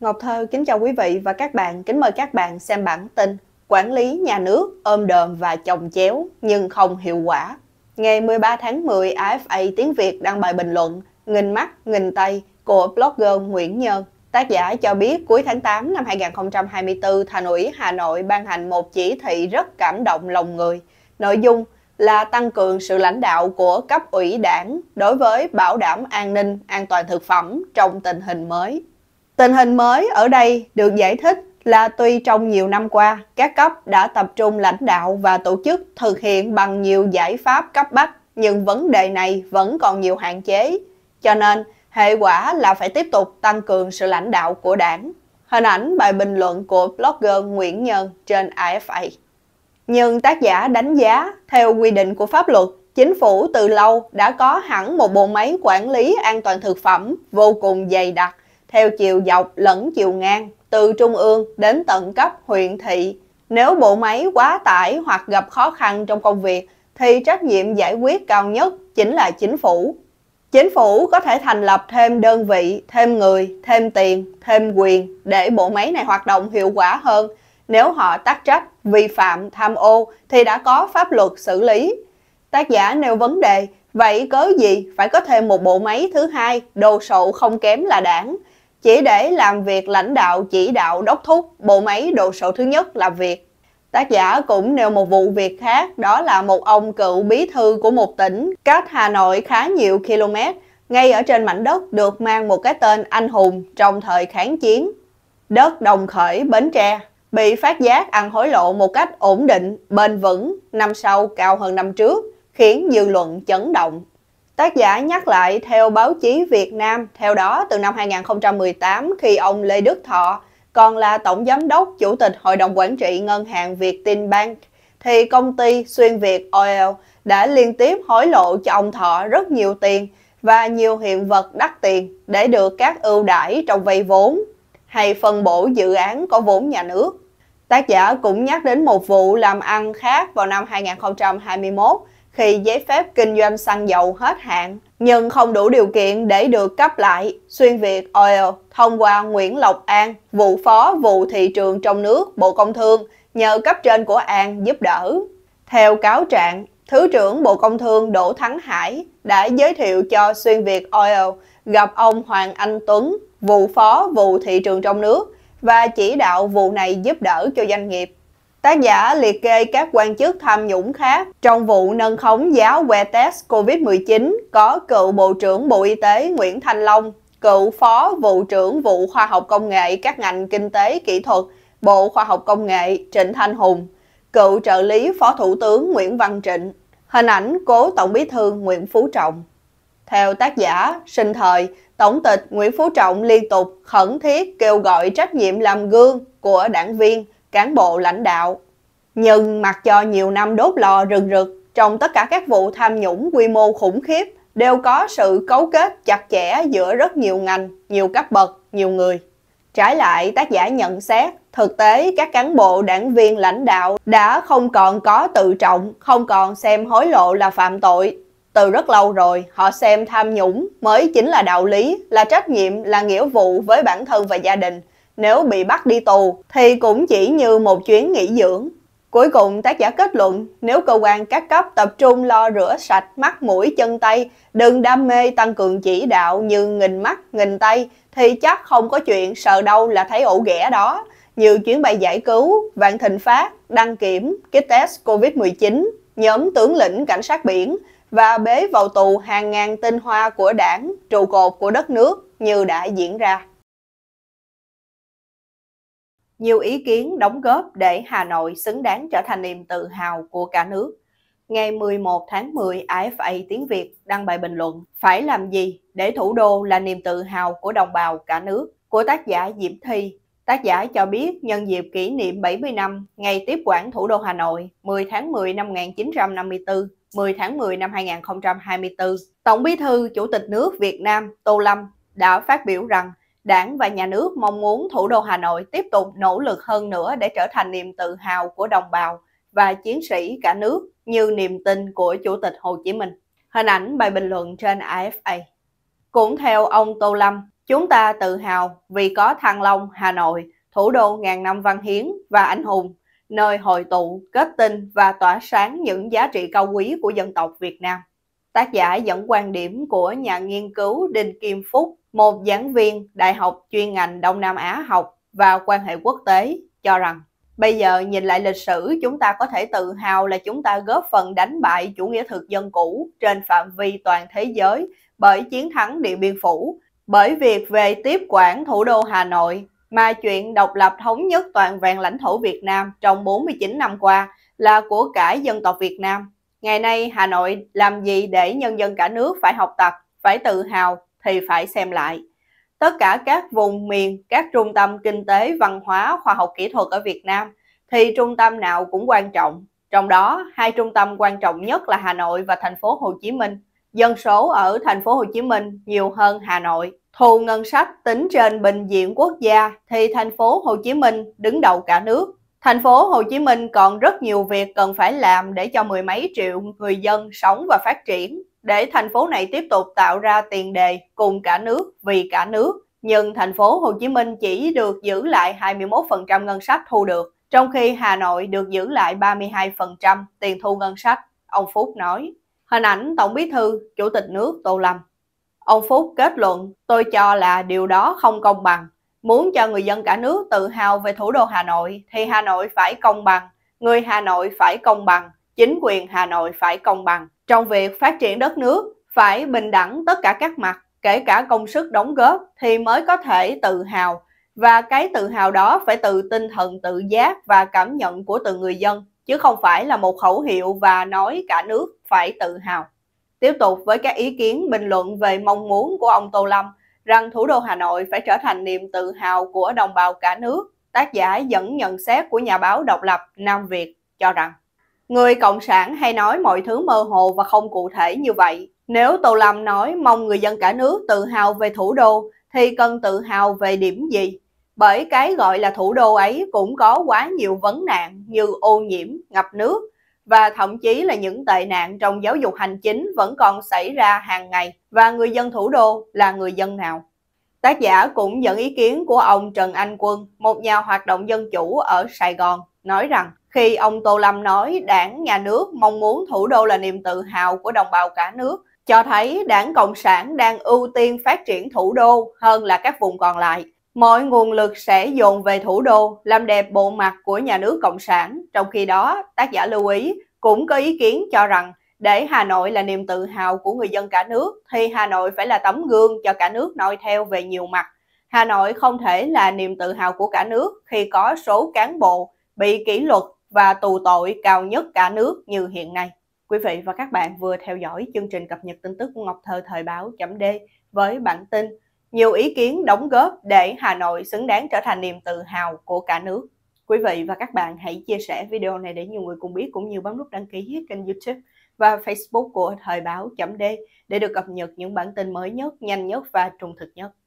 Ngọc Thơ kính chào quý vị và các bạn, kính mời các bạn xem bản tin Quản lý nhà nước ôm đờm và chồng chéo nhưng không hiệu quả. Ngày 13 tháng 10, AFA Tiếng Việt đăng bài bình luận Nghìn mắt, nghìn tay của blogger Nguyễn Nhân. Tác giả cho biết cuối tháng 8 năm 2024, Thành ủy Hà Nội ban hành một chỉ thị rất cảm động lòng người. Nội dung là tăng cường sự lãnh đạo của cấp ủy đảng đối với bảo đảm an ninh, an toàn thực phẩm trong tình hình mới. Tình hình mới ở đây được giải thích là tuy trong nhiều năm qua, các cấp đã tập trung lãnh đạo và tổ chức thực hiện bằng nhiều giải pháp cấp bách, nhưng vấn đề này vẫn còn nhiều hạn chế. Cho nên, hệ quả là phải tiếp tục tăng cường sự lãnh đạo của đảng. Hình ảnh bài bình luận của blogger Nguyễn Nhân trên AFA. Nhưng tác giả đánh giá, theo quy định của pháp luật, chính phủ từ lâu đã có hẳn một bộ máy quản lý an toàn thực phẩm vô cùng dày đặc theo chiều dọc lẫn chiều ngang, từ trung ương đến tận cấp huyện thị. Nếu bộ máy quá tải hoặc gặp khó khăn trong công việc, thì trách nhiệm giải quyết cao nhất chính là chính phủ. Chính phủ có thể thành lập thêm đơn vị, thêm người, thêm tiền, thêm quyền để bộ máy này hoạt động hiệu quả hơn. Nếu họ tác trách, vi phạm, tham ô thì đã có pháp luật xử lý. Tác giả nêu vấn đề, vậy cớ gì phải có thêm một bộ máy thứ hai, đồ sộ không kém là đảng, chỉ để làm việc lãnh đạo chỉ đạo đốc thúc bộ máy đồ sộ thứ nhất làm việc. Tác giả cũng nêu một vụ việc khác, đó là một ông cựu bí thư của một tỉnh cách Hà Nội khá nhiều km, ngay ở trên mảnh đất được mang một cái tên anh hùng trong thời kháng chiến. Đất Đồng Khởi, Bến Tre bị phát giác ăn hối lộ một cách ổn định, bền vững, năm sau cao hơn năm trước, khiến dư luận chấn động. Tác giả nhắc lại theo báo chí Việt Nam, theo đó từ năm 2018 khi ông Lê Đức Thọ còn là tổng giám đốc chủ tịch hội đồng quản trị ngân hàng Việt Tin Bank thì công ty Xuyên Việt Oil đã liên tiếp hối lộ cho ông Thọ rất nhiều tiền và nhiều hiện vật đắt tiền để được các ưu đãi trong vay vốn hay phân bổ dự án có vốn nhà nước. Tác giả cũng nhắc đến một vụ làm ăn khác vào năm 2021 khi giấy phép kinh doanh xăng dầu hết hạn, nhưng không đủ điều kiện để được cấp lại. Xuyên Việt Oil thông qua Nguyễn Lộc An, vụ phó vụ thị trường trong nước Bộ Công Thương, nhờ cấp trên của An giúp đỡ. Theo cáo trạng, Thứ trưởng Bộ Công Thương Đỗ Thắng Hải đã giới thiệu cho Xuyên Việt Oil gặp ông Hoàng Anh Tuấn, vụ phó vụ thị trường trong nước, và chỉ đạo vụ này giúp đỡ cho doanh nghiệp. Tác giả liệt kê các quan chức tham nhũng khác trong vụ nâng khống giá que test COVID-19 có cựu Bộ trưởng Bộ Y tế Nguyễn Thanh Long, cựu Phó Vụ trưởng Vụ Khoa học Công nghệ các ngành Kinh tế Kỹ thuật, Bộ Khoa học Công nghệ Trịnh Thanh Hùng, cựu trợ lý Phó Thủ tướng Nguyễn Văn Trịnh, hình ảnh cố Tổng bí thư Nguyễn Phú Trọng. Theo tác giả, sinh thời, Tổng tịch Nguyễn Phú Trọng liên tục khẩn thiết kêu gọi trách nhiệm làm gương của đảng viên – cán bộ lãnh đạo. Nhưng mặc cho nhiều năm đốt lò rừng rực, trong tất cả các vụ tham nhũng quy mô khủng khiếp đều có sự cấu kết chặt chẽ giữa rất nhiều ngành, nhiều cấp bậc, nhiều người. Trái lại, tác giả nhận xét, thực tế các cán bộ đảng viên lãnh đạo đã không còn có tự trọng, không còn xem hối lộ là phạm tội. Từ rất lâu rồi, họ xem tham nhũng mới chính là đạo lý, là trách nhiệm, là nghĩa vụ với bản thân và gia đình – nếu bị bắt đi tù thì cũng chỉ như một chuyến nghỉ dưỡng. Cuối cùng tác giả kết luận nếu cơ quan các cấp tập trung lo rửa sạch mắt mũi chân tay, đừng đam mê tăng cường chỉ đạo như nghìn mắt, nghìn tay thì chắc không có chuyện sợ đâu là thấy ổ ghẻ đó. Như chuyến bay giải cứu, vạn thịnh phát, đăng kiểm, kit test Covid-19, nhóm tướng lĩnh cảnh sát biển và bế vào tù hàng ngàn tinh hoa của đảng, trụ cột của đất nước như đã diễn ra. Nhiều ý kiến đóng góp để Hà Nội xứng đáng trở thành niềm tự hào của cả nước. Ngày 11 tháng 10, AFA Tiếng Việt đăng bài bình luận Phải làm gì để thủ đô là niềm tự hào của đồng bào cả nước của tác giả Diệp Thi. Tác giả cho biết nhân dịp kỷ niệm 70 năm ngày tiếp quản thủ đô Hà Nội 10 tháng 10 năm 1954, 10 tháng 10 năm 2024, Tổng Bí thư Chủ tịch nước Việt Nam Tô Lâm đã phát biểu rằng Đảng và nhà nước mong muốn thủ đô Hà Nội tiếp tục nỗ lực hơn nữa để trở thành niềm tự hào của đồng bào và chiến sĩ cả nước như niềm tin của Chủ tịch Hồ Chí Minh. Hình ảnh bài bình luận trên AFA. Cũng theo ông Tô Lâm, chúng ta tự hào vì có Thăng Long, Hà Nội, thủ đô ngàn năm văn hiến và anh hùng, nơi hội tụ, kết tinh và tỏa sáng những giá trị cao quý của dân tộc Việt Nam. Tác giả dẫn quan điểm của nhà nghiên cứu Đinh Kim Phúc, một giảng viên Đại học chuyên ngành Đông Nam Á học và quan hệ quốc tế, cho rằng Bây giờ nhìn lại lịch sử, chúng ta có thể tự hào là chúng ta góp phần đánh bại chủ nghĩa thực dân cũ trên phạm vi toàn thế giới bởi chiến thắng Điện Biên Phủ, bởi việc về tiếp quản thủ đô Hà Nội mà chuyện độc lập thống nhất toàn vẹn lãnh thổ Việt Nam trong 49 năm qua là của cả dân tộc Việt Nam. Ngày nay Hà Nội làm gì để nhân dân cả nước phải học tập, phải tự hào thì phải xem lại. Tất cả các vùng miền, các trung tâm kinh tế, văn hóa, khoa học kỹ thuật ở Việt Nam thì trung tâm nào cũng quan trọng. Trong đó, hai trung tâm quan trọng nhất là Hà Nội và thành phố Hồ Chí Minh. Dân số ở thành phố Hồ Chí Minh nhiều hơn Hà Nội. Thu ngân sách tính trên bình diện quốc gia thì thành phố Hồ Chí Minh đứng đầu cả nước Thành phố Hồ Chí Minh còn rất nhiều việc cần phải làm để cho mười mấy triệu người dân sống và phát triển, để thành phố này tiếp tục tạo ra tiền đề cùng cả nước vì cả nước. Nhưng thành phố Hồ Chí Minh chỉ được giữ lại 21% ngân sách thu được, trong khi Hà Nội được giữ lại 32% tiền thu ngân sách, ông Phúc nói. Hình ảnh Tổng Bí thư, Chủ tịch nước Tô Lâm. Ông Phúc kết luận, tôi cho là điều đó không công bằng. Muốn cho người dân cả nước tự hào về thủ đô Hà Nội thì Hà Nội phải công bằng, người Hà Nội phải công bằng, chính quyền Hà Nội phải công bằng. Trong việc phát triển đất nước phải bình đẳng tất cả các mặt, kể cả công sức đóng góp thì mới có thể tự hào và cái tự hào đó phải từ tinh thần tự giác và cảm nhận của từng người dân chứ không phải là một khẩu hiệu và nói cả nước phải tự hào. Tiếp tục với các ý kiến bình luận về mong muốn của ông Tô Lâm rằng thủ đô Hà Nội phải trở thành niềm tự hào của đồng bào cả nước, tác giả dẫn nhận xét của nhà báo độc lập Nam Việt cho rằng Người Cộng sản hay nói mọi thứ mơ hồ và không cụ thể như vậy. Nếu Tô Lâm nói mong người dân cả nước tự hào về thủ đô thì cần tự hào về điểm gì? Bởi cái gọi là thủ đô ấy cũng có quá nhiều vấn nạn như ô nhiễm, ngập nước, và thậm chí là những tệ nạn trong giáo dục hành chính vẫn còn xảy ra hàng ngày và người dân thủ đô là người dân nào. Tác giả cũng dẫn ý kiến của ông Trần Anh Quân, một nhà hoạt động dân chủ ở Sài Gòn, nói rằng khi ông Tô Lâm nói đảng, nhà nước mong muốn thủ đô là niềm tự hào của đồng bào cả nước, cho thấy đảng Cộng sản đang ưu tiên phát triển thủ đô hơn là các vùng còn lại. Mọi nguồn lực sẽ dồn về thủ đô làm đẹp bộ mặt của nhà nước Cộng sản. Trong khi đó, tác giả lưu ý cũng có ý kiến cho rằng để Hà Nội là niềm tự hào của người dân cả nước thì Hà Nội phải là tấm gương cho cả nước noi theo về nhiều mặt. Hà Nội không thể là niềm tự hào của cả nước khi có số cán bộ bị kỷ luật và tù tội cao nhất cả nước như hiện nay. Quý vị và các bạn vừa theo dõi chương trình cập nhật tin tức của Ngọc Thơ Thời báo chấm D với bản tin nhiều ý kiến đóng góp để Hà Nội xứng đáng trở thành niềm tự hào của cả nước. Quý vị và các bạn hãy chia sẻ video này để nhiều người cùng biết cũng như bấm nút đăng ký kênh YouTube và Facebook của Thời báo.d để được cập nhật những bản tin mới nhất, nhanh nhất và trung thực nhất.